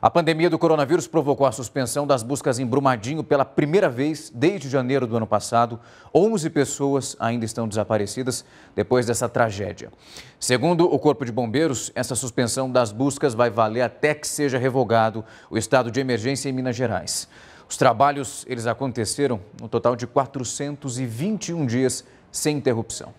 A pandemia do coronavírus provocou a suspensão das buscas em Brumadinho pela primeira vez desde janeiro do ano passado. 11 pessoas ainda estão desaparecidas depois dessa tragédia. Segundo o Corpo de Bombeiros, essa suspensão das buscas vai valer até que seja revogado o estado de emergência em Minas Gerais. Os trabalhos eles aconteceram no total de 421 dias sem interrupção.